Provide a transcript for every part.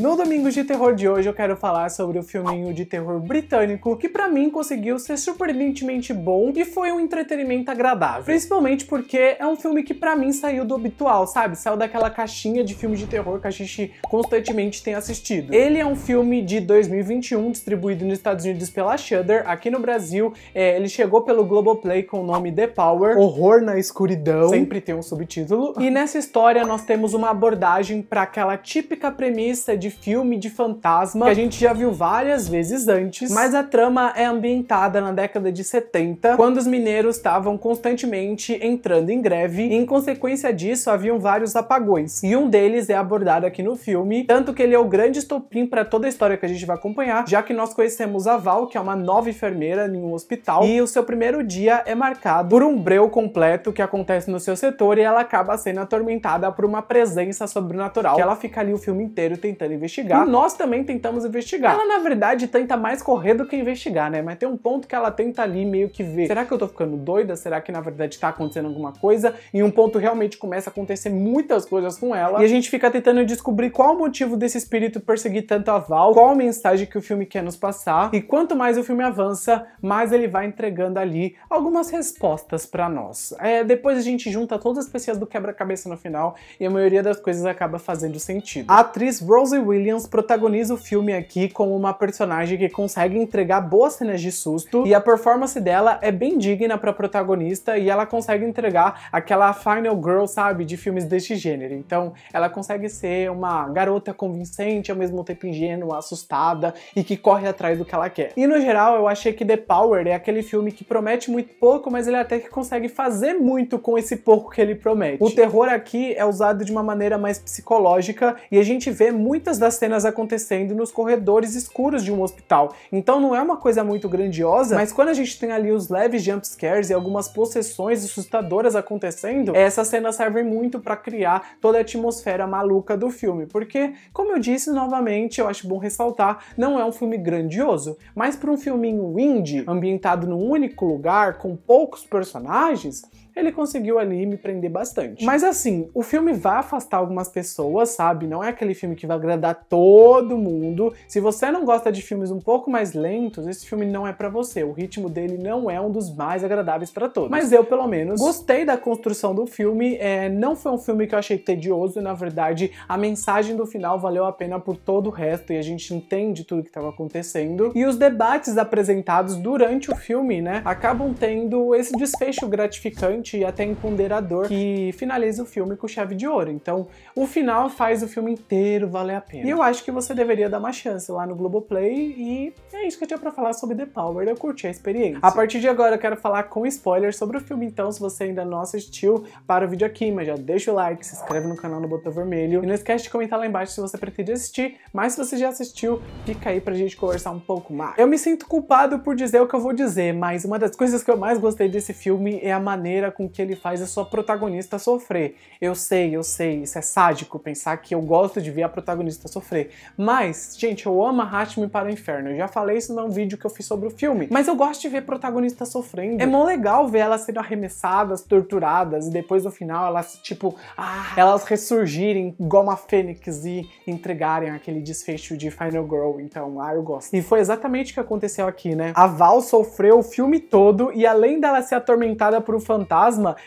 No Domingos de Terror de hoje eu quero falar sobre o filminho de terror britânico que para mim conseguiu ser surpreendentemente bom e foi um entretenimento agradável. Principalmente porque é um filme que para mim saiu do habitual, sabe? Saiu daquela caixinha de filmes de terror que a gente constantemente tem assistido. Ele é um filme de 2021 distribuído nos Estados Unidos pela Shudder, aqui no Brasil é, ele chegou pelo Globoplay com o nome The Power, Horror na Escuridão, sempre tem um subtítulo. E nessa história nós temos uma abordagem para aquela típica premissa de filme de fantasma que a gente já viu várias vezes antes, mas a trama é ambientada na década de 70, quando os mineiros estavam constantemente entrando em greve e em consequência disso haviam vários apagões. E um deles é abordado aqui no filme, tanto que ele é o grande estopim para toda a história que a gente vai acompanhar, já que nós conhecemos a Val, que é uma nova enfermeira em um hospital, e o seu primeiro dia é marcado por um breu completo que acontece no seu setor e ela acaba sendo atormentada por uma presença sobrenatural, que ela fica ali o filme inteiro tentando investigar. E nós também tentamos investigar. Ela, na verdade, tenta mais correr do que investigar, né? Mas tem um ponto que ela tenta ali meio que ver. Será que eu tô ficando doida? Será que na verdade tá acontecendo alguma coisa? E um ponto realmente começa a acontecer muitas coisas com ela. E a gente fica tentando descobrir qual o motivo desse espírito perseguir tanto a Val, qual a mensagem que o filme quer nos passar. E quanto mais o filme avança, mais ele vai entregando ali algumas respostas para nós. É, depois a gente junta todas as peças do quebra-cabeça no final e a maioria das coisas acaba fazendo sentido. A atriz Rosie Williams protagoniza o filme aqui como uma personagem que consegue entregar boas cenas de susto e a performance dela é bem digna para protagonista e ela consegue entregar aquela final girl, sabe, de filmes deste gênero. Então, ela consegue ser uma garota convincente, ao mesmo tempo ingênua, assustada e que corre atrás do que ela quer. E no geral, eu achei que The Power é aquele filme que promete muito pouco, mas ele até que consegue fazer muito com esse pouco que ele promete. O terror aqui é usado de uma maneira mais psicológica e a gente vê muita muitas das cenas acontecendo nos corredores escuros de um hospital. Então não é uma coisa muito grandiosa, mas quando a gente tem ali os leves jump scares e algumas possessões assustadoras acontecendo, essas cenas servem muito para criar toda a atmosfera maluca do filme, porque, como eu disse novamente, eu acho bom ressaltar, não é um filme grandioso, mas para um filminho indie, ambientado num único lugar, com poucos personagens, ele conseguiu ali me prender bastante. Mas assim, o filme vai afastar algumas pessoas, sabe? Não é aquele filme que vai agradar todo mundo. Se você não gosta de filmes um pouco mais lentos, esse filme não é para você. O ritmo dele não é um dos mais agradáveis para todos. Mas eu, pelo menos, gostei da construção do filme. É, não foi um filme que eu achei tedioso, na verdade, a mensagem do final valeu a pena por todo o resto e a gente entende tudo que estava acontecendo. E os debates apresentados durante o filme, né, acabam tendo esse desfecho gratificante emocionante e até empoderador que finaliza o filme com chave de ouro. Então, o final faz o filme inteiro valer a pena. E eu acho que você deveria dar uma chance lá no Globoplay e é isso que eu tinha para falar sobre The Power. Eu curti a experiência. A partir de agora eu quero falar com spoilers sobre o filme, então se você ainda não assistiu, para o vídeo aqui, mas já deixa o like, se inscreve no canal no botão vermelho e não esquece de comentar lá embaixo se você pretende assistir, mas se você já assistiu, fica aí pra gente conversar um pouco mais. Eu me sinto culpado por dizer o que eu vou dizer, mas uma das coisas que eu mais gostei desse filme é a maneira maneira com que ele faz a sua protagonista sofrer. Eu sei, eu sei, isso é sádico pensar que eu gosto de ver a protagonista sofrer. Mas, gente, eu amo Hatme para o Inferno. Eu já falei isso num vídeo que eu fiz sobre o filme. Mas eu gosto de ver protagonista sofrendo. É mó legal ver elas sendo arremessadas, torturadas, e depois no final elas, tipo, ah, elas ressurgirem igual uma fênix e entregarem aquele desfecho de Final Girl. Então, ah, eu gosto. E foi exatamente o que aconteceu aqui, né? A Val sofreu o filme todo e além dela ser atormentada por um fantasma,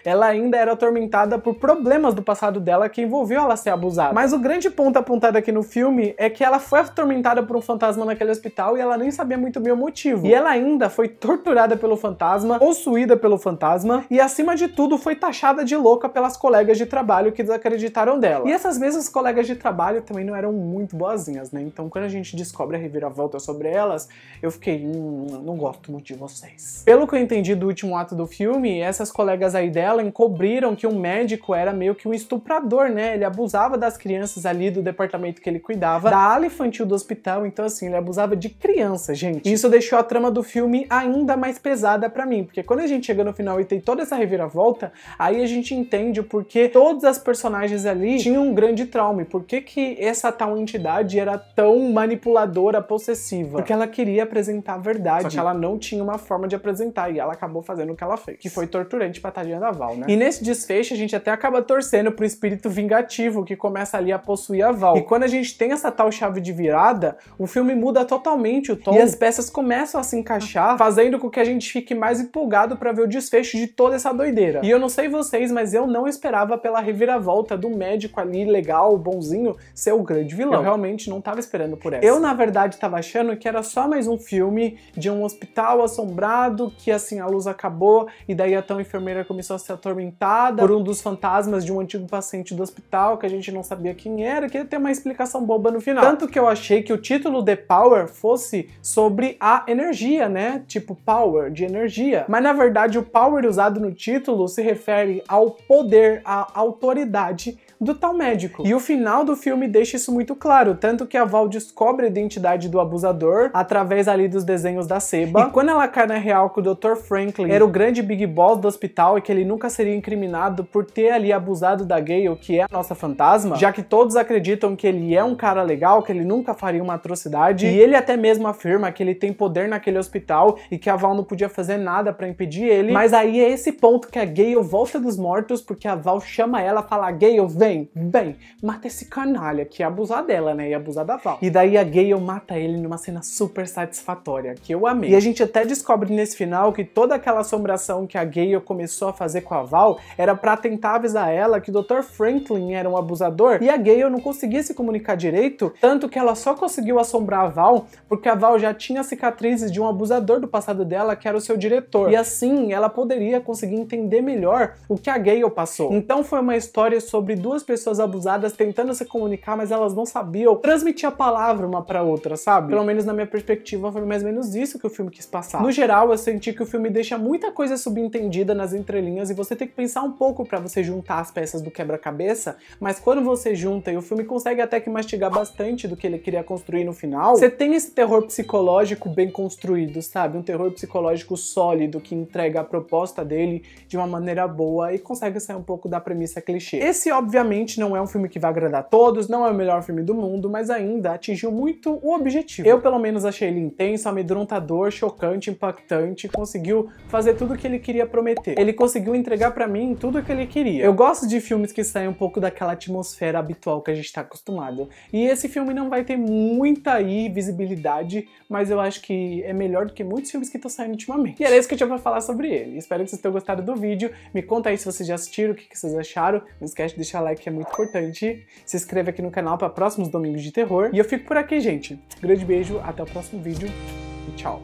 ela ainda era atormentada por problemas do passado dela que envolveu ela ser abusada. Mas o grande ponto apontado aqui no filme é que ela foi atormentada por um fantasma naquele hospital e ela nem sabia muito bem o motivo. E ela ainda foi torturada pelo fantasma, possuída pelo fantasma e, acima de tudo, foi taxada de louca pelas colegas de trabalho que desacreditaram dela. E essas mesmas colegas de trabalho também não eram muito boazinhas, né? Então, quando a gente descobre a reviravolta sobre elas, eu fiquei, hum, não gosto muito de vocês. Pelo que eu entendi do último ato do filme, essas colegas colegas aí dela encobriram que o um médico era meio que um estuprador, né? Ele abusava das crianças ali do departamento que ele cuidava, da ala infantil do hospital, então assim, ele abusava de criança, gente. Isso deixou a trama do filme ainda mais pesada para mim, porque quando a gente chega no final e tem toda essa reviravolta, aí a gente entende o porquê todas as personagens ali tinham um grande trauma e por que que essa tal entidade era tão manipuladora, possessiva. Porque ela queria apresentar a verdade, só que ela não tinha uma forma de apresentar e ela acabou fazendo o que ela fez, que foi torturante para Catarina da Val, né? E nesse desfecho a gente até acaba torcendo pro espírito vingativo que começa ali a possuir a Val. E quando a gente tem essa tal chave de virada, o filme muda totalmente o tom e as peças começam a se encaixar, fazendo com que a gente fique mais empolgado para ver o desfecho de toda essa doideira. E eu não sei vocês, mas eu não esperava pela reviravolta do médico ali legal, bonzinho, ser o grande vilão. Eu realmente não tava esperando por essa. Eu, na verdade, tava achando que era só mais um filme de um hospital assombrado que assim a luz acabou e daí a tão enfermeira começou a ser atormentada por um dos fantasmas de um antigo paciente do hospital que a gente não sabia quem era, que ia ter uma explicação boba no final. Tanto que eu achei que o título The Power fosse sobre a energia, né? Tipo power, de energia. Mas na verdade o power usado no título se refere ao poder, à autoridade do tal médico. E o final do filme deixa isso muito claro, tanto que a Val descobre a identidade do abusador através ali dos desenhos da Seba. E quando ela cai na real que o Dr. Franklin era o grande big boss do hospital e que ele nunca seria incriminado por ter ali abusado da Gale, que é a nossa fantasma, já que todos acreditam que ele é um cara legal, que ele nunca faria uma atrocidade, e ele até mesmo afirma que ele tem poder naquele hospital e que a Val não podia fazer nada para impedir ele. Mas aí é esse ponto que a Gale volta dos mortos, porque a Val chama ela, fala: Gale, vem vem, vem, mata esse canalha, que ia abusar dela, né? Ia abusar da Val. E daí a Gale mata ele numa cena super satisfatória, que eu amei. E a gente até descobre nesse final que toda aquela assombração que a Gale começou a fazer com a Val era para tentar avisar ela que o Dr. Franklin era um abusador e a Gale não conseguia se comunicar direito, tanto que ela só conseguiu assombrar a Val porque a Val já tinha cicatrizes de um abusador do passado dela, que era o seu diretor. E assim, ela poderia conseguir entender melhor o que a Gale passou. Então foi uma história sobre duas duas pessoas abusadas tentando se comunicar, mas elas não sabiam transmitir a palavra uma para outra, sabe? Pelo menos na minha perspectiva, foi mais ou menos isso que o filme quis passar. No geral, eu senti que o filme deixa muita coisa subentendida nas entrelinhas e você tem que pensar um pouco para você juntar as peças do quebra-cabeça, mas quando você junta e o filme consegue até que mastigar bastante do que ele queria construir no final, você tem esse terror psicológico bem construído, sabe? Um terror psicológico sólido que entrega a proposta dele de uma maneira boa e consegue sair um pouco da premissa clichê. Esse, obviamente, Obviamente não é um filme que vai agradar a todos, não é o melhor filme do mundo, mas ainda atingiu muito o objetivo. Eu pelo menos achei ele intenso, amedrontador, chocante, impactante, conseguiu fazer tudo o que ele queria prometer. Ele conseguiu entregar para mim tudo o que ele queria. Eu gosto de filmes que saem um pouco daquela atmosfera habitual que a gente está acostumado. E esse filme não vai ter muita aí visibilidade, mas eu acho que é melhor do que muitos filmes que estão saindo ultimamente. E era isso que eu tinha pra falar sobre ele. Espero que vocês tenham gostado do vídeo. Me conta aí se vocês já assistiram, o que, que vocês acharam. Não esquece de deixar like like é, é muito importante. Se inscreva aqui no canal para próximos domingos de terror. E eu fico por aqui, gente. Grande beijo, até o próximo vídeo e tchau.